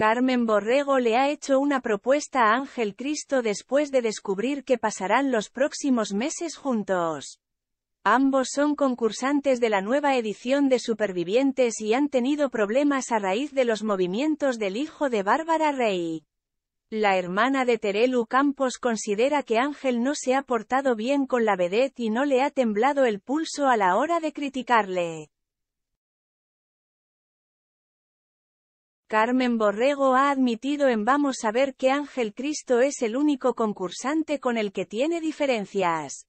Carmen Borrego le ha hecho una propuesta a Ángel Cristo después de descubrir que pasarán los próximos meses juntos. Ambos son concursantes de la nueva edición de Supervivientes y han tenido problemas a raíz de los movimientos del hijo de Bárbara Rey. La hermana de Terelu Campos considera que Ángel no se ha portado bien con la vedette y no le ha temblado el pulso a la hora de criticarle. Carmen Borrego ha admitido en Vamos a ver que Ángel Cristo es el único concursante con el que tiene diferencias.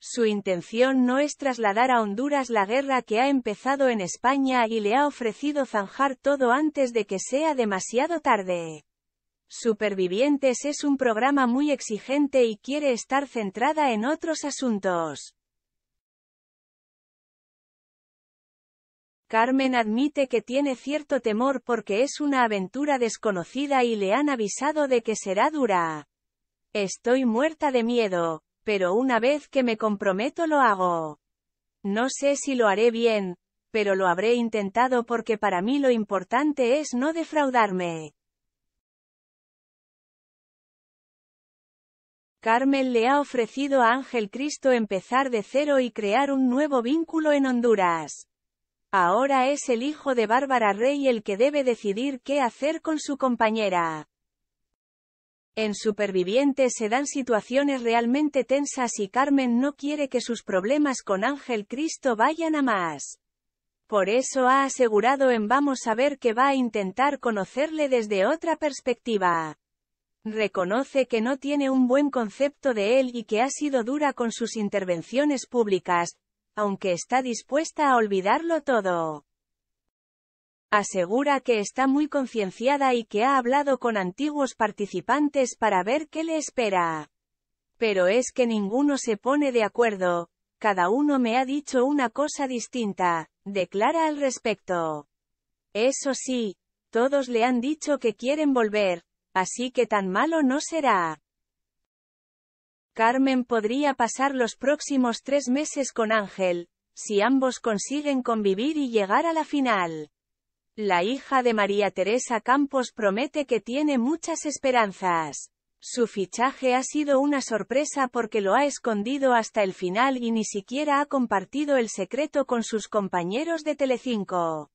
Su intención no es trasladar a Honduras la guerra que ha empezado en España y le ha ofrecido zanjar todo antes de que sea demasiado tarde. Supervivientes es un programa muy exigente y quiere estar centrada en otros asuntos. Carmen admite que tiene cierto temor porque es una aventura desconocida y le han avisado de que será dura. Estoy muerta de miedo, pero una vez que me comprometo lo hago. No sé si lo haré bien, pero lo habré intentado porque para mí lo importante es no defraudarme. Carmen le ha ofrecido a Ángel Cristo empezar de cero y crear un nuevo vínculo en Honduras. Ahora es el hijo de Bárbara Rey el que debe decidir qué hacer con su compañera. En Superviviente se dan situaciones realmente tensas y Carmen no quiere que sus problemas con Ángel Cristo vayan a más. Por eso ha asegurado en Vamos a ver que va a intentar conocerle desde otra perspectiva. Reconoce que no tiene un buen concepto de él y que ha sido dura con sus intervenciones públicas, aunque está dispuesta a olvidarlo todo. Asegura que está muy concienciada y que ha hablado con antiguos participantes para ver qué le espera. Pero es que ninguno se pone de acuerdo, cada uno me ha dicho una cosa distinta, declara al respecto. Eso sí, todos le han dicho que quieren volver, así que tan malo no será. Carmen podría pasar los próximos tres meses con Ángel, si ambos consiguen convivir y llegar a la final. La hija de María Teresa Campos promete que tiene muchas esperanzas. Su fichaje ha sido una sorpresa porque lo ha escondido hasta el final y ni siquiera ha compartido el secreto con sus compañeros de Telecinco.